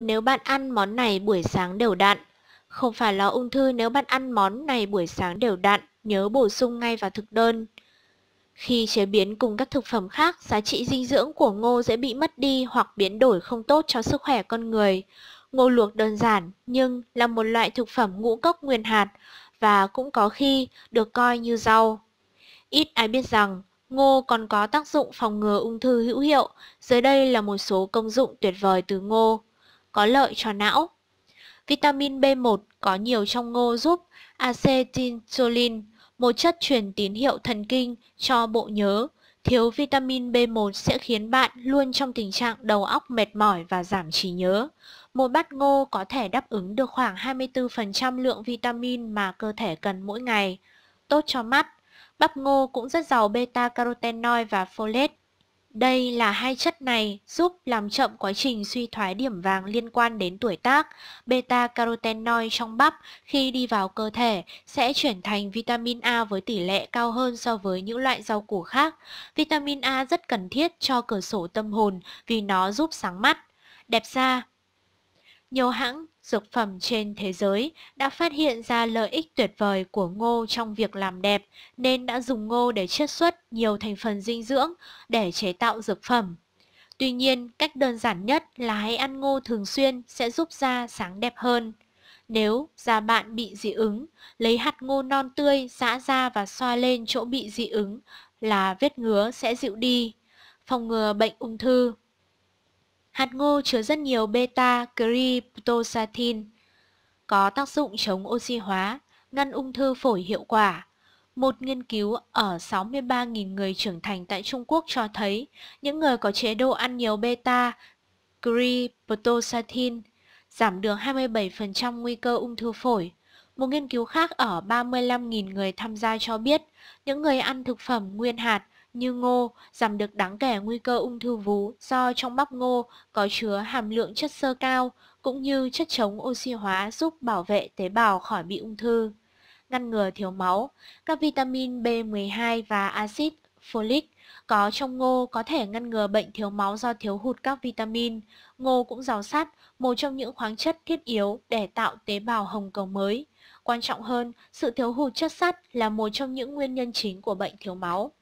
nếu bạn ăn món này buổi sáng đều đặn. Không phải lo ung thư nếu bạn ăn món này buổi sáng đều đặn, nhớ bổ sung ngay vào thực đơn. Khi chế biến cùng các thực phẩm khác, giá trị dinh dưỡng của ngô dễ bị mất đi hoặc biến đổi không tốt cho sức khỏe con người. Ngô luộc đơn giản nhưng là một loại thực phẩm ngũ cốc nguyên hạt và cũng có khi được coi như rau. Ít ai biết rằng ngô còn có tác dụng phòng ngừa ung thư hữu hiệu, dưới đây là một số công dụng tuyệt vời từ ngô có lợi cho não. Vitamin B1 có nhiều trong ngô giúp acetylcholine, một chất truyền tín hiệu thần kinh cho bộ nhớ. Thiếu vitamin B1 sẽ khiến bạn luôn trong tình trạng đầu óc mệt mỏi và giảm trí nhớ. Một bát ngô có thể đáp ứng được khoảng 24% lượng vitamin mà cơ thể cần mỗi ngày. Tốt cho mắt. Bắp ngô cũng rất giàu beta-carotenoid và folate. Đây là hai chất này giúp làm chậm quá trình suy thoái điểm vàng liên quan đến tuổi tác. Beta-carotenoid trong bắp khi đi vào cơ thể sẽ chuyển thành vitamin A với tỷ lệ cao hơn so với những loại rau củ khác. Vitamin A rất cần thiết cho cửa sổ tâm hồn vì nó giúp sáng mắt, đẹp da nhiều hãng dược phẩm trên thế giới đã phát hiện ra lợi ích tuyệt vời của ngô trong việc làm đẹp nên đã dùng ngô để chiết xuất nhiều thành phần dinh dưỡng để chế tạo dược phẩm. Tuy nhiên, cách đơn giản nhất là hãy ăn ngô thường xuyên sẽ giúp da sáng đẹp hơn. Nếu da bạn bị dị ứng, lấy hạt ngô non tươi giã ra và xoa lên chỗ bị dị ứng là vết ngứa sẽ dịu đi, phòng ngừa bệnh ung thư. Hạt ngô chứa rất nhiều beta cryptosathin, có tác dụng chống oxy hóa, ngăn ung thư phổi hiệu quả. Một nghiên cứu ở 63.000 người trưởng thành tại Trung Quốc cho thấy những người có chế độ ăn nhiều beta cryptosathin giảm được 27% nguy cơ ung thư phổi. Một nghiên cứu khác ở 35.000 người tham gia cho biết những người ăn thực phẩm nguyên hạt như ngô, giảm được đáng kể nguy cơ ung thư vú do trong bắp ngô có chứa hàm lượng chất xơ cao, cũng như chất chống oxy hóa giúp bảo vệ tế bào khỏi bị ung thư. Ngăn ngừa thiếu máu, các vitamin B12 và axit folic có trong ngô có thể ngăn ngừa bệnh thiếu máu do thiếu hụt các vitamin. Ngô cũng giàu sắt, một trong những khoáng chất thiết yếu để tạo tế bào hồng cầu mới. Quan trọng hơn, sự thiếu hụt chất sắt là một trong những nguyên nhân chính của bệnh thiếu máu.